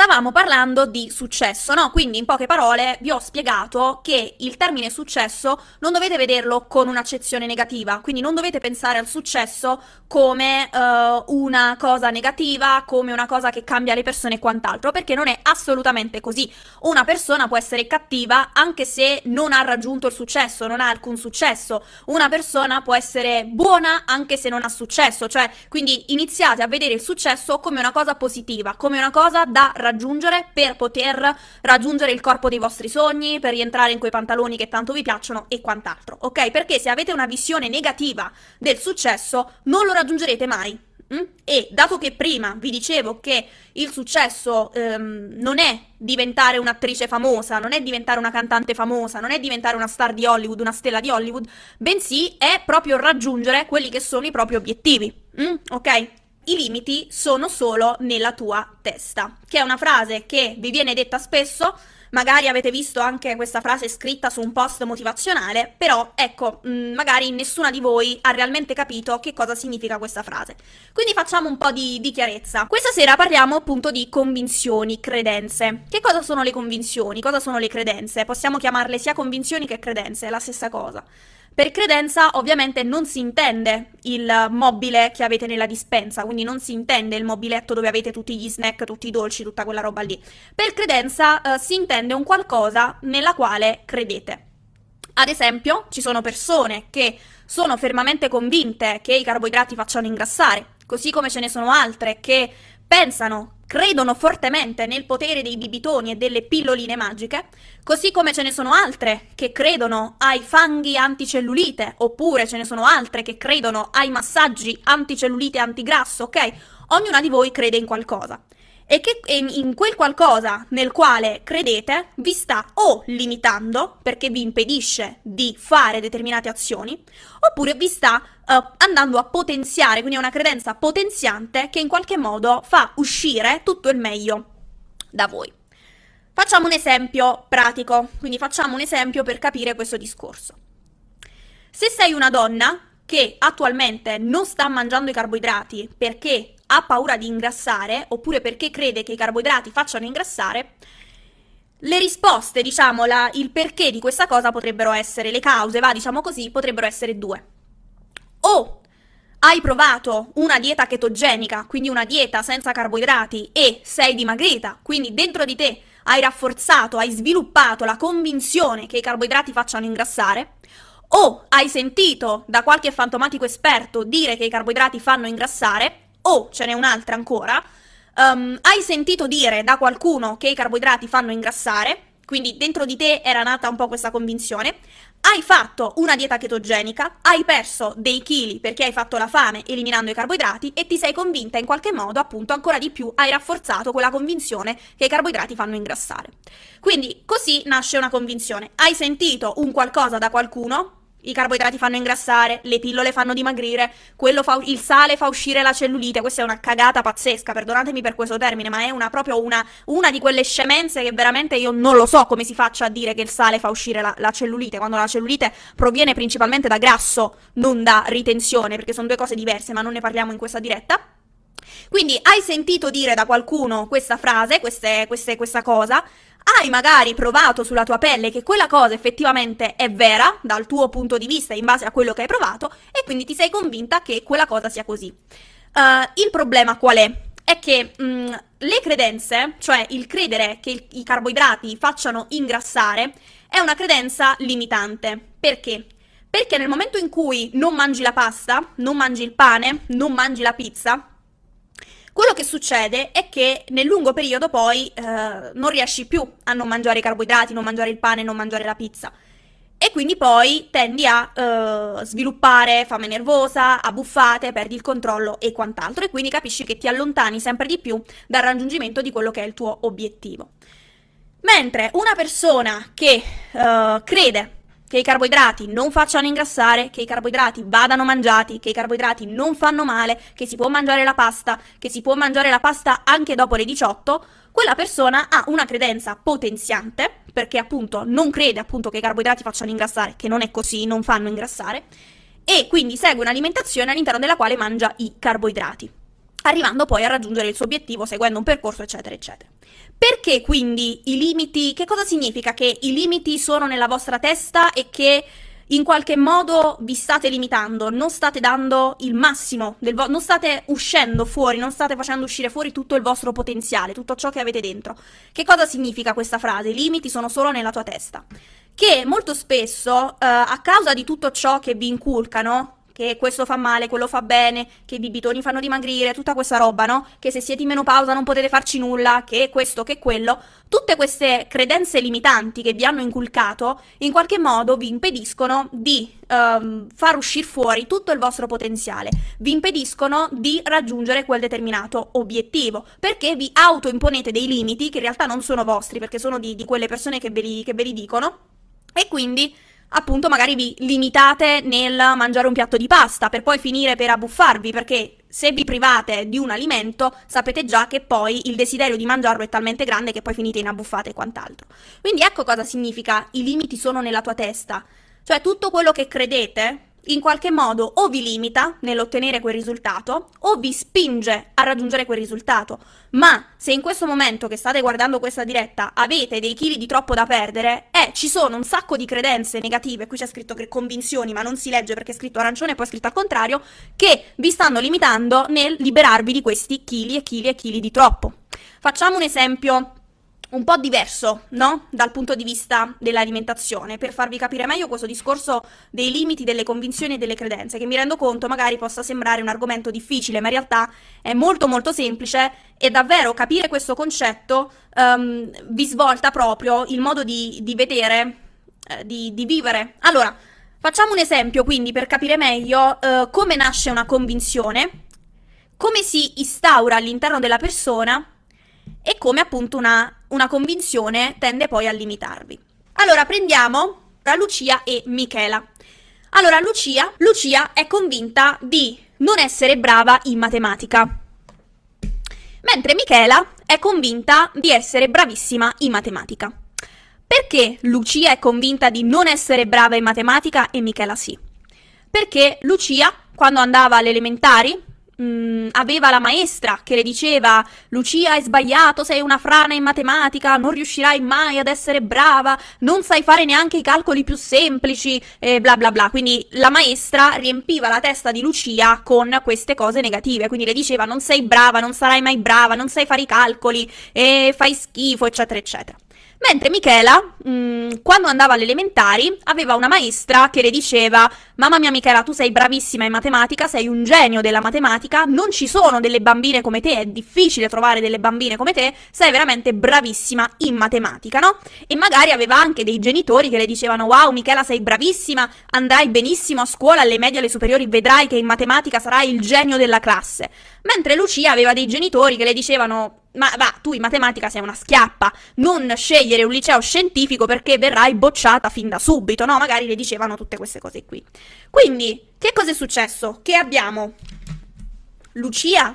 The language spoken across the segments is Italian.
stavamo parlando di successo, no? Quindi in poche parole vi ho spiegato che il termine successo non dovete vederlo con un'accezione negativa, quindi non dovete pensare al successo come eh, una cosa negativa, come una cosa che cambia le persone e quant'altro, perché non è assolutamente così. Una persona può essere cattiva anche se non ha raggiunto il successo, non ha alcun successo. Una persona può essere buona anche se non ha successo, cioè quindi iniziate a vedere il successo come una cosa positiva, come una cosa da raggiungere raggiungere per poter raggiungere il corpo dei vostri sogni, per rientrare in quei pantaloni che tanto vi piacciono e quant'altro, ok? Perché se avete una visione negativa del successo non lo raggiungerete mai. Mm? E dato che prima vi dicevo che il successo ehm, non è diventare un'attrice famosa, non è diventare una cantante famosa, non è diventare una star di Hollywood, una stella di Hollywood, bensì è proprio raggiungere quelli che sono i propri obiettivi. Mm? Ok? i limiti sono solo nella tua testa, che è una frase che vi viene detta spesso magari avete visto anche questa frase scritta su un post motivazionale, però ecco, mh, mm, magari nessuna di voi ha realmente capito che cosa significa questa frase. Quindi facciamo un po' di, di chiarezza. Questa sera parliamo appunto di convinzioni, credenze. Che cosa sono le convinzioni? Cosa sono le credenze? Possiamo chiamarle sia convinzioni che credenze, è la stessa cosa. Per credenza ovviamente non si intende il mobile che avete nella dispensa, quindi non si intende il mobiletto dove avete tutti gli snack, tutti i dolci, tutta quella roba lì. Per credenza eh, si intende prende un qualcosa nella quale credete. Ad esempio, ci sono persone che sono fermamente convinte che i carboidrati facciano ingrassare, così come ce ne sono altre che pensano, credono fortemente nel potere dei bibitoni e delle pilloline magiche, così come ce ne sono altre che credono ai fanghi anticellulite, oppure ce ne sono altre che credono ai massaggi anticellulite e antigrasso, ok? Ognuna di voi crede in qualcosa e che in quel qualcosa nel quale credete vi sta o limitando perché vi impedisce di fare determinate azioni oppure vi sta uh, andando a potenziare, quindi è una credenza potenziante che in qualche modo fa uscire tutto il meglio da voi. Facciamo un esempio pratico, quindi facciamo un esempio per capire questo discorso. Se sei una donna che attualmente non sta mangiando i carboidrati perché ha paura di ingrassare oppure perché crede che i carboidrati facciano ingrassare, le risposte, diciamo, la, il perché di questa cosa potrebbero essere, le cause, va, diciamo così, potrebbero essere due. O hai provato una dieta chetogenica, quindi una dieta senza carboidrati e sei dimagrita, quindi dentro di te hai rafforzato, hai sviluppato la convinzione che i carboidrati facciano ingrassare, o hai sentito da qualche fantomatico esperto dire che i carboidrati fanno ingrassare, o oh, ce n'è un'altra ancora, um, hai sentito dire da qualcuno che i carboidrati fanno ingrassare, quindi dentro di te era nata un po' questa convinzione, hai fatto una dieta chetogenica, hai perso dei chili perché hai fatto la fame eliminando i carboidrati e ti sei convinta in qualche modo, appunto, ancora di più hai rafforzato quella convinzione che i carboidrati fanno ingrassare. Quindi così nasce una convinzione. Hai sentito un qualcosa da qualcuno, i carboidrati fanno ingrassare, le pillole fanno dimagrire, fa, il sale fa uscire la cellulite. Questa è una cagata pazzesca, perdonatemi per questo termine, ma è una, proprio una, una, di quelle scemenze che veramente io non lo so come si faccia a dire che il sale fa uscire la, la cellulite, quando la cellulite proviene principalmente da grasso, non da ritenzione, perché sono due cose diverse, ma non ne parliamo in questa diretta. Quindi hai sentito dire da qualcuno questa frase, queste, queste, questa cosa? hai magari provato sulla tua pelle che quella cosa effettivamente è vera dal tuo punto di vista in base a quello che hai provato e quindi ti sei convinta che quella cosa sia così. Uh, il problema qual è? È che mh, mm, le credenze, cioè il credere che il, i carboidrati facciano ingrassare, è una credenza limitante. Perché? Perché nel momento in cui non mangi la pasta, non mangi il pane, non mangi la pizza, quello che succede è che nel lungo periodo poi eh, non riesci più a non mangiare i carboidrati, non mangiare il pane, non mangiare la pizza. E quindi poi tendi a eh, sviluppare fame nervosa, a buffate, perdi il controllo e quant'altro. E quindi capisci che ti allontani sempre di più dal raggiungimento di quello che è il tuo obiettivo. Mentre una persona che eh, crede che i carboidrati non facciano ingrassare, che i carboidrati vadano mangiati, che i carboidrati non fanno male, che si può mangiare la pasta, che si può mangiare la pasta anche dopo le 18, quella persona ha una credenza potenziante, perché appunto non crede appunto che i carboidrati facciano ingrassare, che non è così, non fanno ingrassare, e quindi segue un'alimentazione all'interno della quale mangia i carboidrati arrivando poi a raggiungere il suo obiettivo seguendo un percorso, eccetera, eccetera. Perché quindi i limiti, che cosa significa che i limiti sono nella vostra testa e che in qualche modo vi state limitando, non state dando il massimo, vo- non state uscendo fuori, non state facendo uscire fuori tutto il vostro potenziale, tutto ciò che avete dentro. Che cosa significa questa frase? I limiti sono solo nella tua testa. Che molto spesso, eh, a causa di tutto ciò che vi inculcano, che questo fa male, quello fa bene, che i bibitoni fanno dimagrire, tutta questa roba, no? Che se siete in menopausa non potete farci nulla, che questo, che quello. Tutte queste credenze limitanti che vi hanno inculcato, in qualche modo vi impediscono di ehm, far uscire fuori tutto il vostro potenziale, vi impediscono di raggiungere quel determinato obiettivo, perché vi autoimponete dei limiti che in realtà non sono vostri, perché sono di, di quelle persone che ve li, che ve li dicono, e quindi appunto magari vi limitate nel mangiare un piatto di pasta per poi finire per abbuffarvi perché se vi private di un alimento sapete già che poi il desiderio di mangiarlo è talmente grande che poi finite in abbuffate e quant'altro. Quindi ecco cosa significa i limiti sono nella tua testa, cioè tutto quello che credete in qualche modo o vi limita nell'ottenere quel risultato o vi spinge a raggiungere quel risultato. Ma se in questo momento che state guardando questa diretta avete dei chili di troppo da perdere, eh, ci sono un sacco di credenze negative, qui c'è scritto convinzioni, ma non si legge perché è scritto arancione e poi è scritto al contrario, che vi stanno limitando nel liberarvi di questi chili e chili e chili di troppo. Facciamo un esempio un po' diverso, no? Dal punto di vista dell'alimentazione, per farvi capire meglio questo discorso dei limiti delle convinzioni e delle credenze, che mi rendo conto magari possa sembrare un argomento difficile, ma in realtà è molto molto semplice e davvero capire questo concetto um, vi svolta proprio il modo di, di vedere, eh, di, di, vivere. Allora, facciamo un esempio quindi per capire meglio eh, come nasce una convinzione, come si instaura all'interno della persona e come appunto una, una convinzione tende poi a limitarvi. Allora prendiamo Lucia e Michela. Allora Lucia, Lucia è convinta di non essere brava in matematica, mentre Michela è convinta di essere bravissima in matematica. Perché Lucia è convinta di non essere brava in matematica e Michela sì? Perché Lucia, quando andava alle elementari, mh, mm, aveva la maestra che le diceva Lucia hai sbagliato, sei una frana in matematica, non riuscirai mai ad essere brava, non sai fare neanche i calcoli più semplici e bla bla bla. Quindi la maestra riempiva la testa di Lucia con queste cose negative, quindi le diceva non sei brava, non sarai mai brava, non sai fare i calcoli, e fai schifo, eccetera, eccetera. Mentre Michela, mh, mm, quando andava alle elementari, aveva una maestra che le diceva «Mamma mia Michela, tu sei bravissima in matematica, sei un genio della matematica, non ci sono delle bambine come te, è difficile trovare delle bambine come te, sei veramente bravissima in matematica, no?» E magari aveva anche dei genitori che le dicevano «Wow Michela, sei bravissima, andrai benissimo a scuola, alle medie, alle superiori, vedrai che in matematica sarai il genio della classe». Mentre Lucia aveva dei genitori che le dicevano ma va, tu in matematica sei una schiappa, non scegliere un liceo scientifico perché verrai bocciata fin da subito, no? Magari le dicevano tutte queste cose qui. Quindi, che cosa è successo? Che abbiamo Lucia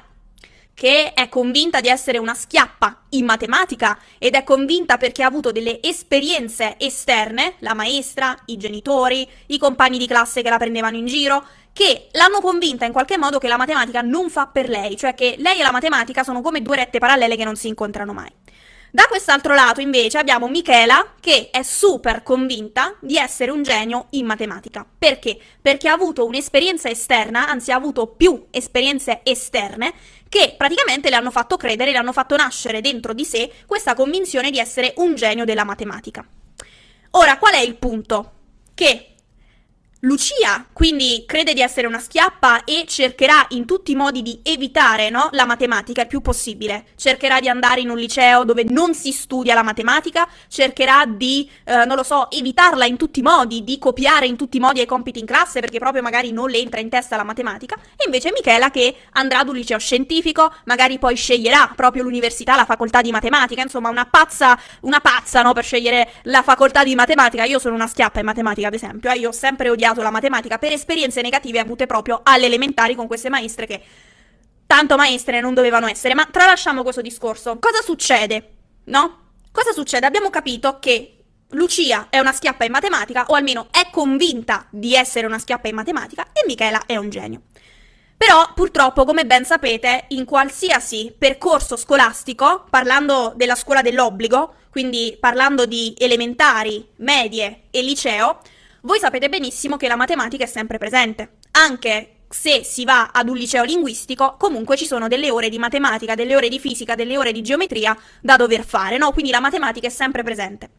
che è convinta di essere una schiappa in matematica ed è convinta perché ha avuto delle esperienze esterne, la maestra, i genitori, i compagni di classe che la prendevano in giro, che l'hanno convinta in qualche modo che la matematica non fa per lei, cioè che lei e la matematica sono come due rette parallele che non si incontrano mai. Da quest'altro lato invece abbiamo Michela che è super convinta di essere un genio in matematica. Perché? Perché ha avuto un'esperienza esterna, anzi ha avuto più esperienze esterne che praticamente le hanno fatto credere, le hanno fatto nascere dentro di sé questa convinzione di essere un genio della matematica. Ora, qual è il punto? Che Lucia quindi crede di essere una schiappa e cercherà in tutti i modi di evitare no, la matematica il più possibile. Cercherà di andare in un liceo dove non si studia la matematica, cercherà di, eh, non lo so, evitarla in tutti i modi, di copiare in tutti i modi ai compiti in classe perché proprio magari non le entra in testa la matematica. E invece Michela che andrà ad un liceo scientifico, magari poi sceglierà proprio l'università, la facoltà di matematica, insomma una pazza, una pazza no, per scegliere la facoltà di matematica. Io sono una schiappa in matematica ad esempio, eh, io ho sempre odiato studiato la matematica per esperienze negative avute proprio alle elementari con queste maestre che tanto maestre non dovevano essere. Ma tralasciamo questo discorso. Cosa succede? No? Cosa succede? Abbiamo capito che Lucia è una schiappa in matematica, o almeno è convinta di essere una schiappa in matematica, e Michela è un genio. Però purtroppo, come ben sapete, in qualsiasi percorso scolastico, parlando della scuola dell'obbligo, quindi parlando di elementari, medie e liceo, voi sapete benissimo che la matematica è sempre presente, anche se si va ad un liceo linguistico, comunque ci sono delle ore di matematica, delle ore di fisica, delle ore di geometria da dover fare, no? Quindi la matematica è sempre presente.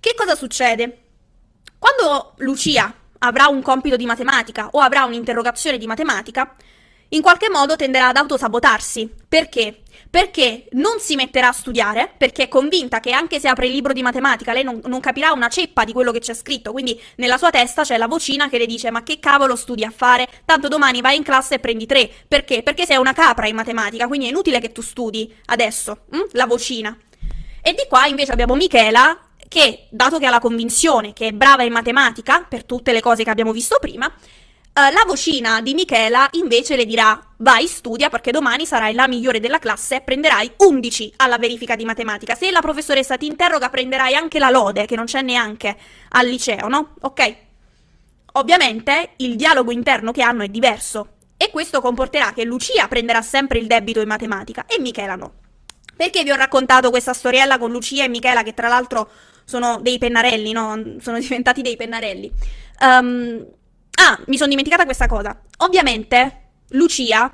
Che cosa succede? Quando Lucia avrà un compito di matematica o avrà un'interrogazione di matematica, in qualche modo tenderà ad autosabotarsi. Perché? Perché non si metterà a studiare, perché è convinta che anche se apre il libro di matematica lei non, non capirà una ceppa di quello che c'è scritto, quindi nella sua testa c'è la vocina che le dice ma che cavolo studi a fare, tanto domani vai in classe e prendi tre. Perché? Perché sei una capra in matematica, quindi è inutile che tu studi adesso, mh? Hm? la vocina. E di qua invece abbiamo Michela che, dato che ha la convinzione che è brava in matematica, per tutte le cose che abbiamo visto prima, eh, la vocina di Michela invece le dirà vai studia perché domani sarai la migliore della classe e prenderai 11 alla verifica di matematica. Se la professoressa ti interroga prenderai anche la lode che non c'è neanche al liceo, no? Ok? Ovviamente il dialogo interno che hanno è diverso e questo comporterà che Lucia prenderà sempre il debito in matematica e Michela no. Perché vi ho raccontato questa storiella con Lucia e Michela che tra l'altro sono dei pennarelli, no? Sono diventati dei pennarelli. Um, Ah, mi sono dimenticata questa cosa. Ovviamente, Lucia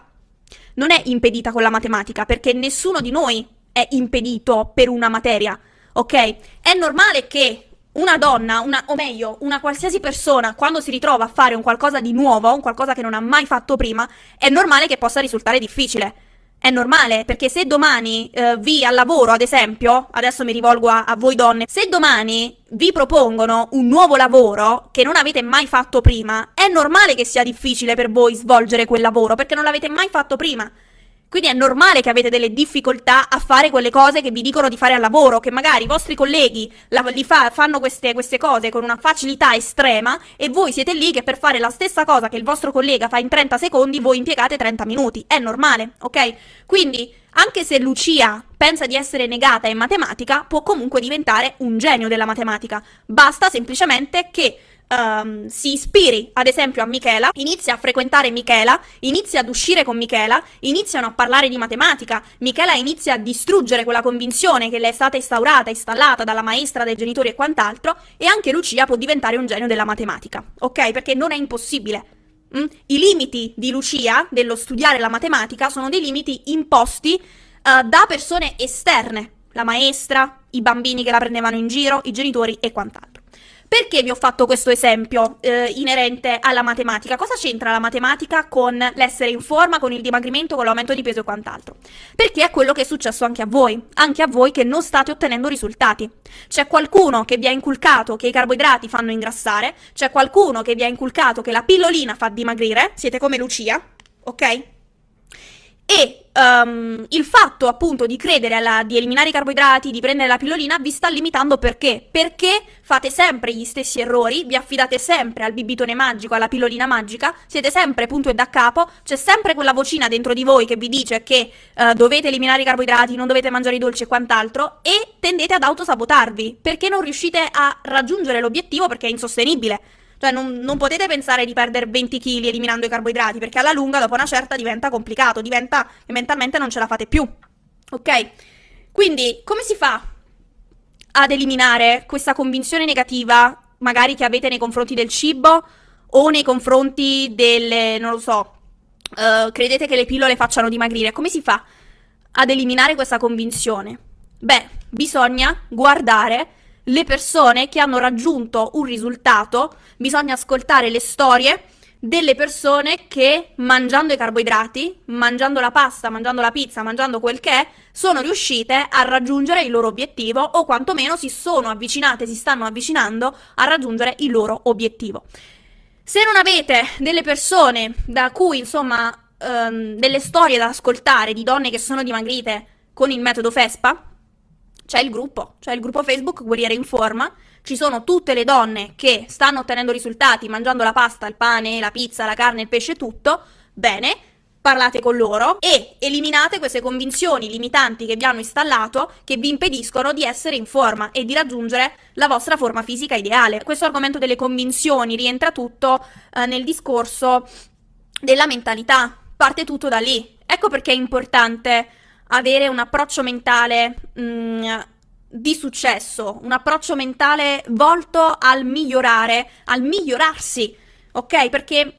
non è impedita con la matematica, perché nessuno di noi è impedito per una materia, ok? È normale che una donna, una, o meglio, una qualsiasi persona, quando si ritrova a fare un qualcosa di nuovo, un qualcosa che non ha mai fatto prima, è normale che possa risultare difficile è normale, perché se domani eh, vi al lavoro, ad esempio, adesso mi rivolgo a, a voi donne, se domani vi propongono un nuovo lavoro che non avete mai fatto prima, è normale che sia difficile per voi svolgere quel lavoro, perché non l'avete mai fatto prima. Quindi è normale che avete delle difficoltà a fare quelle cose che vi dicono di fare al lavoro, che magari i vostri colleghi la, fa, fanno queste, queste cose con una facilità estrema e voi siete lì che per fare la stessa cosa che il vostro collega fa in 30 secondi, voi impiegate 30 minuti. È normale, ok? Quindi anche se Lucia pensa di essere negata in matematica, può comunque diventare un genio della matematica. Basta semplicemente che um, si ispiri ad esempio a Michela, inizia a frequentare Michela, inizia ad uscire con Michela, iniziano a parlare di matematica, Michela inizia a distruggere quella convinzione che le è stata instaurata, installata dalla maestra, dai genitori e quant'altro, e anche Lucia può diventare un genio della matematica, ok? Perché non è impossibile. Mm? I limiti di Lucia, dello studiare la matematica, sono dei limiti imposti uh, da persone esterne, la maestra, i bambini che la prendevano in giro, i genitori e quant'altro. Perché vi ho fatto questo esempio eh, inerente alla matematica? Cosa c'entra la matematica con l'essere in forma, con il dimagrimento, con l'aumento di peso e quant'altro? Perché è quello che è successo anche a voi, anche a voi che non state ottenendo risultati. C'è qualcuno che vi ha inculcato che i carboidrati fanno ingrassare, c'è qualcuno che vi ha inculcato che la pillolina fa dimagrire, siete come Lucia, ok? e um, il fatto appunto di credere alla, di eliminare i carboidrati, di prendere la pillolina, vi sta limitando perché? Perché fate sempre gli stessi errori, vi affidate sempre al bibitone magico, alla pillolina magica, siete sempre punto e da capo, c'è sempre quella vocina dentro di voi che vi dice che uh, dovete eliminare i carboidrati, non dovete mangiare i dolci e quant'altro e tendete ad autosabotarvi perché non riuscite a raggiungere l'obiettivo perché è insostenibile. Cioè non, non potete pensare di perdere 20 kg eliminando i carboidrati, perché alla lunga dopo una certa diventa complicato, diventa che mentalmente non ce la fate più. Ok? Quindi come si fa ad eliminare questa convinzione negativa, magari che avete nei confronti del cibo o nei confronti delle, non lo so, uh, credete che le pillole facciano dimagrire? Come si fa ad eliminare questa convinzione? Beh, bisogna guardare le persone che hanno raggiunto un risultato, bisogna ascoltare le storie delle persone che mangiando i carboidrati, mangiando la pasta, mangiando la pizza, mangiando quel che è, sono riuscite a raggiungere il loro obiettivo o quantomeno si sono avvicinate, si stanno avvicinando a raggiungere il loro obiettivo. Se non avete delle persone da cui, insomma, ehm, delle storie da ascoltare di donne che sono dimagrite con il metodo FESPA, c'è il gruppo, c'è il gruppo Facebook Guerriere in Forma, ci sono tutte le donne che stanno ottenendo risultati mangiando la pasta, il pane, la pizza, la carne, il pesce, tutto, bene, parlate con loro e eliminate queste convinzioni limitanti che vi hanno installato che vi impediscono di essere in forma e di raggiungere la vostra forma fisica ideale. Questo argomento delle convinzioni rientra tutto eh, nel discorso della mentalità, parte tutto da lì. Ecco perché è importante avere un approccio mentale mh, mm, di successo, un approccio mentale volto al migliorare, al migliorarsi, ok? Perché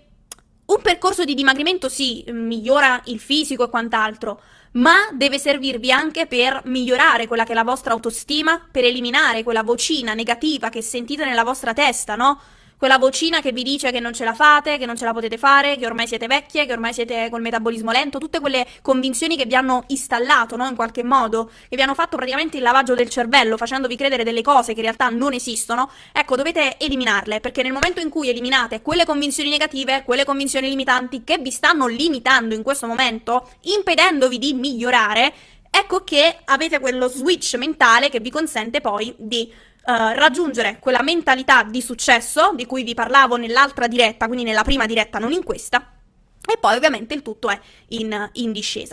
un percorso di dimagrimento sì, migliora il fisico e quant'altro, ma deve servirvi anche per migliorare quella che è la vostra autostima, per eliminare quella vocina negativa che sentite nella vostra testa, no? quella vocina che vi dice che non ce la fate, che non ce la potete fare, che ormai siete vecchie, che ormai siete col metabolismo lento, tutte quelle convinzioni che vi hanno installato, no? In qualche modo, che vi hanno fatto praticamente il lavaggio del cervello, facendovi credere delle cose che in realtà non esistono, ecco, dovete eliminarle, perché nel momento in cui eliminate quelle convinzioni negative, quelle convinzioni limitanti che vi stanno limitando in questo momento, impedendovi di migliorare, ecco che avete quello switch mentale che vi consente poi di eh, raggiungere quella mentalità di successo di cui vi parlavo nell'altra diretta, quindi nella prima diretta, non in questa, e poi ovviamente il tutto è in, in discesa.